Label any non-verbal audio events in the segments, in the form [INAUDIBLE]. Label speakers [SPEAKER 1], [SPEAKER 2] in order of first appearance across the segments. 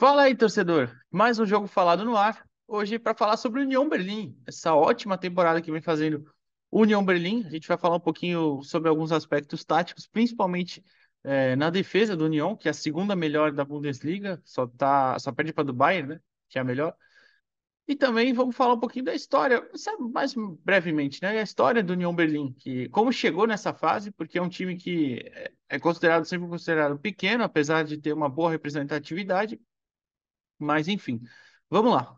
[SPEAKER 1] Fala aí, torcedor! Mais um jogo falado no ar, hoje para falar sobre União Berlim, essa ótima temporada que vem fazendo União Berlim. A gente vai falar um pouquinho sobre alguns aspectos táticos, principalmente é, na defesa do União, que é a segunda melhor da Bundesliga, só, tá, só perde para do Bayern, né? Que é a melhor. E também vamos falar um pouquinho da história, é mais brevemente, né? A história do União Berlim, que como chegou nessa fase, porque é um time que é, é considerado sempre considerado pequeno, apesar de ter uma boa representatividade, mas enfim, vamos lá.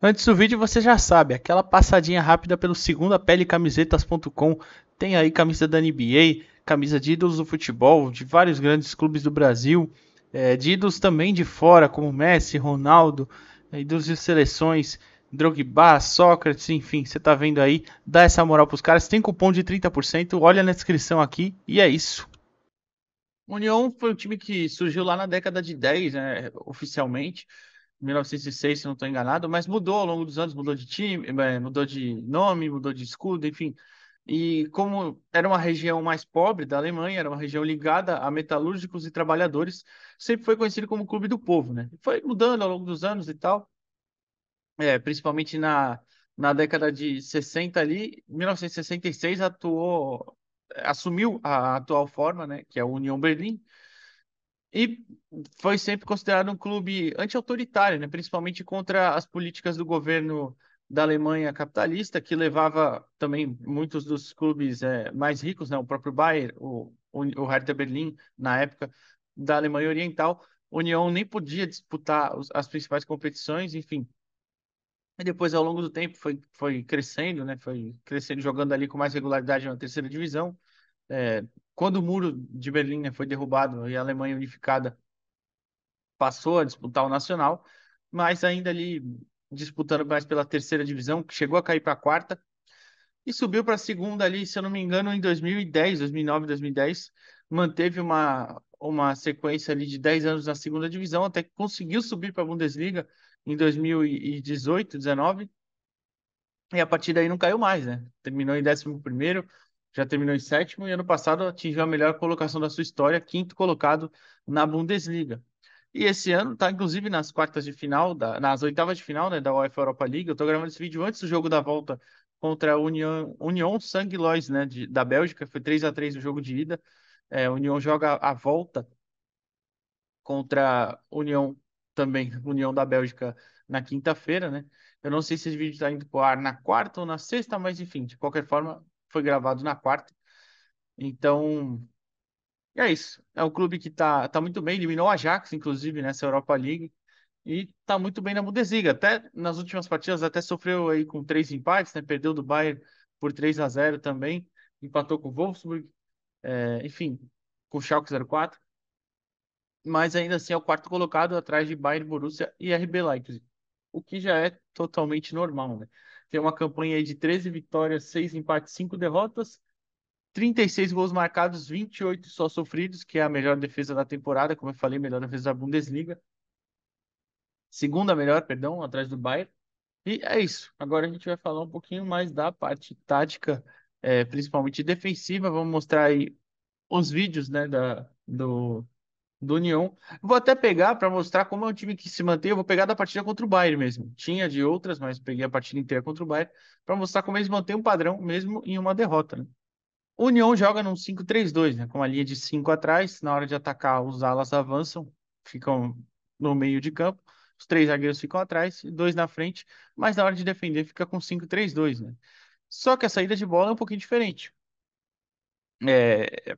[SPEAKER 1] Antes do vídeo, você já sabe, aquela passadinha rápida pelo segundapelecamisetas.com Tem aí camisa da NBA, camisa de ídolos do futebol, de vários grandes clubes do Brasil, é, de ídolos também de fora, como Messi, Ronaldo, eh, ídolos de seleções, Drogba, Sócrates, enfim, você tá vendo aí, dá essa moral pros caras, tem cupom de 30%, olha na descrição aqui e é isso. União foi um time que surgiu lá na década de 10, né, oficialmente, 1906, se não estou enganado, mas mudou ao longo dos anos, mudou de time, eh, mudou de nome, mudou de escudo, enfim. E como era uma região mais pobre da Alemanha, era uma região ligada a metalúrgicos e trabalhadores, sempre foi conhecido como Clube do Povo, né? Foi mudando ao longo dos anos e tal, é, principalmente na, na década de 60 ali, 1966 atuou, assumiu a atual forma, né, que é a União Berlim, e foi sempre considerado um clube anti-autoritário, né, principalmente contra as políticas do governo da Alemanha capitalista, que levava também muitos dos clubes é, mais ricos, né, o próprio Bayer o, o Hertha Berlim, na época, da Alemanha Oriental, União nem podia disputar as principais competições, enfim, e depois, ao longo do tempo, foi, foi crescendo, né? Foi crescendo, jogando ali com mais regularidade na terceira divisão. É, quando o muro de Berlim né, foi derrubado e a Alemanha unificada passou a disputar o Nacional, mas ainda ali disputando mais pela terceira divisão, que chegou a cair para a quarta e subiu para a segunda ali, se eu não me engano, em 2010, 2009, 2010, manteve uma uma sequência ali de 10 anos na segunda divisão até que conseguiu subir para a Bundesliga em 2018, 19, e a partir daí não caiu mais, né? Terminou em 11 já terminou em sétimo, e ano passado atingiu a melhor colocação da sua história, quinto colocado na Bundesliga. E esse ano está inclusive nas quartas de final, da, nas oitavas de final, né, da UEFA Europa League. Eu estou gravando esse vídeo antes do jogo da volta contra a União, União Sanguilóis, né, de, da Bélgica, foi 3 a 3 o jogo de ida. É, a União joga a volta contra a União também União da Bélgica na quinta-feira, né? Eu não sei se esse vídeo está indo para o ar na quarta ou na sexta, mas enfim, de qualquer forma, foi gravado na quarta. Então, é isso. É um clube que está tá muito bem, eliminou o Ajax, inclusive, nessa Europa League, e está muito bem na Bundesliga. Até nas últimas partidas, até sofreu aí com três empates, né? Perdeu do Bayern por 3 a 0 também, empatou com o Wolfsburg, é, enfim, com o Schalke 04 mas ainda assim é o quarto colocado atrás de Bayern, Borussia e RB Leipzig, o que já é totalmente normal, né? Tem uma campanha de 13 vitórias, 6 empates, 5 derrotas, 36 gols marcados, 28 só sofridos, que é a melhor defesa da temporada, como eu falei, melhor defesa da Bundesliga. Segunda melhor, perdão, atrás do Bayern. E é isso. Agora a gente vai falar um pouquinho mais da parte tática, é, principalmente defensiva. Vamos mostrar aí os vídeos né, da, do, do União. Vou até pegar para mostrar como é um time que se mantém. Eu vou pegar da partida contra o Bayern mesmo. Tinha de outras, mas peguei a partida inteira contra o Bayern para mostrar como eles mantêm um padrão mesmo em uma derrota. Né? O União joga num 5-3-2, né? com a linha de 5 atrás. Na hora de atacar, os alas avançam, ficam no meio de campo. Os três zagueiros ficam atrás, dois na frente, mas na hora de defender fica com 5-3-2, né? Só que a saída de bola é um pouquinho diferente. É,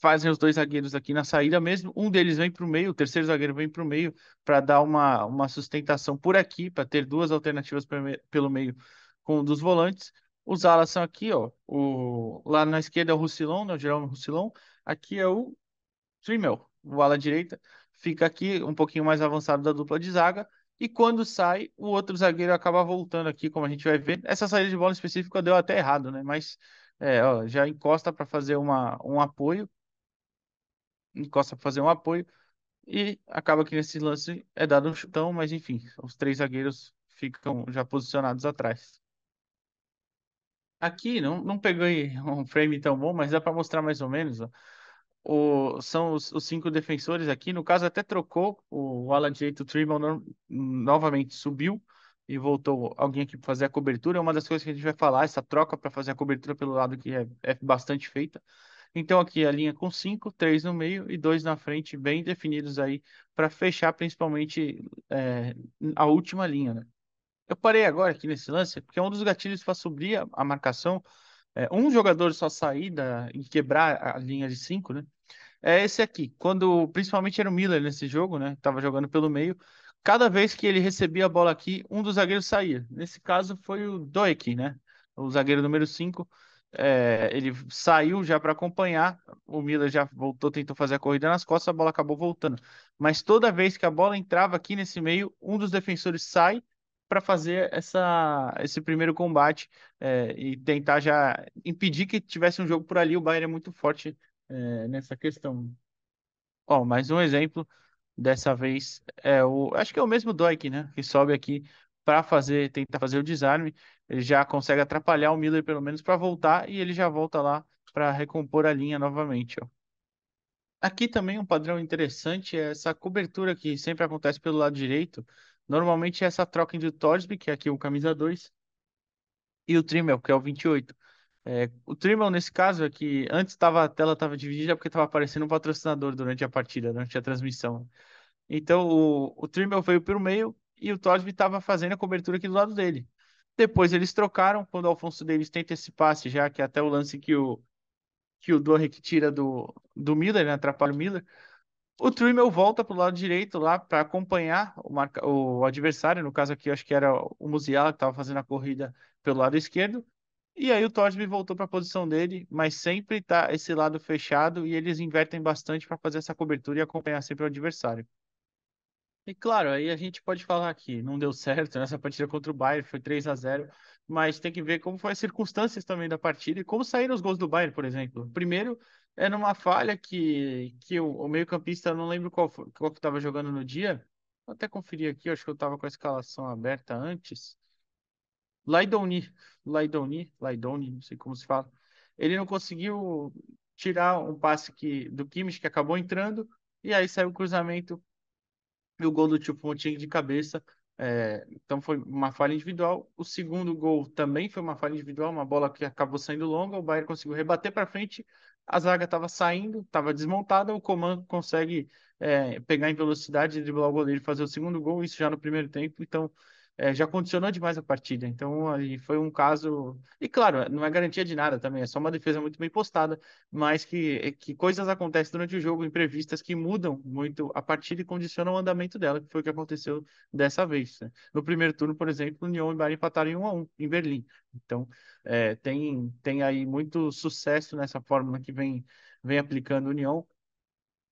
[SPEAKER 1] fazem os dois zagueiros aqui na saída mesmo. Um deles vem para o meio, o terceiro zagueiro vem para o meio para dar uma, uma sustentação por aqui, para ter duas alternativas pelo meio com um dos volantes. Os alas são aqui, ó. O, lá na esquerda é o Russilon, né, o Geraldo Russilon. Aqui é o Trimmel, o ala direita. Fica aqui um pouquinho mais avançado da dupla de zaga. E quando sai, o outro zagueiro acaba voltando aqui, como a gente vai ver. Essa saída de bola específica deu até errado, né? Mas é, ó, já encosta para fazer uma, um apoio encosta para fazer um apoio e acaba que nesse lance é dado um chutão, mas enfim, os três zagueiros ficam já posicionados atrás. Aqui não, não peguei [LAUGHS] um frame tão bom, mas dá para mostrar mais ou menos. Ó. O, são os, os, cinco defensores aqui. No caso, até trocou o ala direito, o Tribal no, novamente subiu e voltou alguém aqui para fazer a cobertura. É uma das coisas que a gente vai falar, essa troca para fazer a cobertura pelo lado que é, é bastante feita. Então aqui a linha com 5, 3 no meio e 2 na frente, bem definidos aí para fechar principalmente é, a última linha, né? Eu parei agora aqui nesse lance, porque é um dos gatilhos para subir a, a marcação, é, um jogador só sair da, e quebrar a linha de 5, né? É esse aqui. Quando, principalmente era o Miller nesse jogo, né? Tava jogando pelo meio. Cada vez que ele recebia a bola aqui, um dos zagueiros saía. Nesse caso foi o Doek, né? O zagueiro número 5. É, ele saiu já para acompanhar, o Miller já voltou, tentou fazer a corrida nas costas, a bola acabou voltando. Mas toda vez que a bola entrava aqui nesse meio, um dos defensores sai para fazer essa, esse primeiro combate é, e tentar já impedir que tivesse um jogo por ali. O Bayern é muito forte é, nessa questão. Ó, mais um exemplo. Dessa vez é o. Acho que é o mesmo Doik, né? Que sobe aqui para fazer, tentar fazer o desarme, ele já consegue atrapalhar o Miller pelo menos para voltar e ele já volta lá para recompor a linha novamente. Ó. Aqui também um padrão interessante é essa cobertura que sempre acontece pelo lado direito. Normalmente é essa troca entre o Torsby, que é aqui o camisa 2, e o Trimmel, que é o 28. É, o Trimmel, nesse caso, é que antes tava, a tela estava dividida porque estava aparecendo um patrocinador durante a partida, durante a transmissão. Então o, o Trimmel veio pelo meio e o Tosby estava fazendo a cobertura aqui do lado dele. Depois eles trocaram, quando o Alfonso Davis tenta esse passe, já que é até o lance que o, que o Dorrick tira do, do Miller, né, atrapalha o Miller. O Trimmel volta para o lado direito lá para acompanhar o, marca... o adversário, no caso aqui acho que era o Musiala que estava fazendo a corrida pelo lado esquerdo. E aí o Tosby voltou para a posição dele, mas sempre está esse lado fechado e eles invertem bastante para fazer essa cobertura e acompanhar sempre o adversário. E claro, aí a gente pode falar que não deu certo nessa né? partida contra o Bayern, foi 3 a 0 mas tem que ver como foram as circunstâncias também da partida e como saíram os gols do Bayern, por exemplo. Primeiro, é numa falha que, que o, o meio-campista, não lembro qual, qual que estava jogando no dia, Vou até conferir aqui, acho que eu estava com a escalação aberta antes. Laidoni, Laidoni, Laidoni, não sei como se fala. Ele não conseguiu tirar um passe que, do Kimmich, que acabou entrando, e aí saiu o cruzamento e o gol do Chupomoting de cabeça. É, então foi uma falha individual. O segundo gol também foi uma falha individual, uma bola que acabou saindo longa. O Bayern conseguiu rebater para frente. A zaga estava saindo, estava desmontada. O comando consegue é, pegar em velocidade, driblar o goleiro e fazer o segundo gol. Isso já no primeiro tempo. Então é, já condicionou demais a partida. Então, foi um caso. E claro, não é garantia de nada também, é só uma defesa muito bem postada, mas que, é, que coisas acontecem durante o jogo, imprevistas, que mudam muito a partida e condicionam o andamento dela, que foi o que aconteceu dessa vez. Né? No primeiro turno, por exemplo, União e Bayern empataram em 1 a 1 em Berlim. Então, é, tem, tem aí muito sucesso nessa fórmula que vem, vem aplicando o União.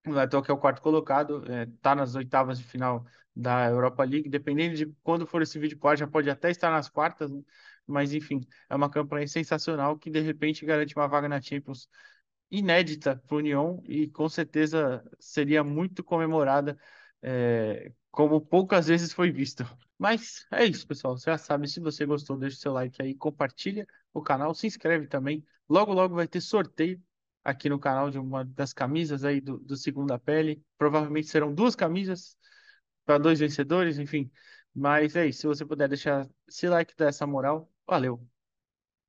[SPEAKER 1] O Letal, é que é o quarto colocado, está é, tá nas oitavas de final da Europa League. Dependendo de quando for esse vídeo, pode, já pode até estar nas quartas, né? mas enfim, é uma campanha sensacional que de repente garante uma vaga na Champions inédita para o União e com certeza seria muito comemorada, é, como poucas vezes foi visto. Mas é isso, pessoal. Você já sabe, se você gostou, deixa o seu like aí, compartilha o canal, se inscreve também. Logo, logo vai ter sorteio aqui no canal de uma das camisas aí do, do Segunda Pele. Provavelmente serão duas camisas para dois vencedores, enfim. Mas é isso. Se você puder deixar esse like, dar essa moral, valeu.